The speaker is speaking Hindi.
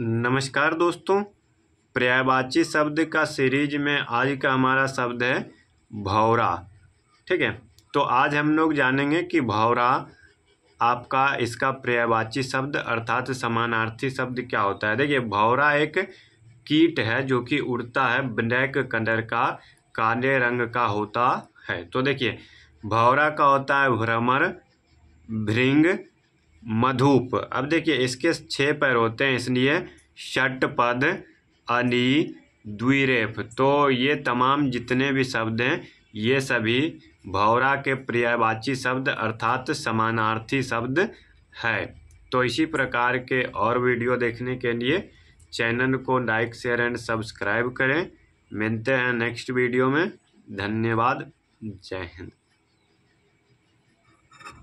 नमस्कार दोस्तों पर्यायवाची शब्द का सीरीज में आज का हमारा शब्द है भौरा ठीक है तो आज हम लोग जानेंगे कि भौरा आपका इसका पर्यायवाची शब्द अर्थात समानार्थी शब्द क्या होता है देखिए भौरा एक कीट है जो कि उड़ता है ब्लैक कलर का काले रंग का होता है तो देखिए भौरा का होता है भ्रमर भृंग मधुप अब देखिए इसके छः पैर होते हैं इसलिए षट पद अनि द्विरेफ तो ये तमाम जितने भी शब्द हैं ये सभी भौरा के पर्यायवाची शब्द अर्थात समानार्थी शब्द है तो इसी प्रकार के और वीडियो देखने के लिए चैनल को लाइक शेयर एंड सब्सक्राइब करें मिलते हैं नेक्स्ट वीडियो में धन्यवाद जय हिंद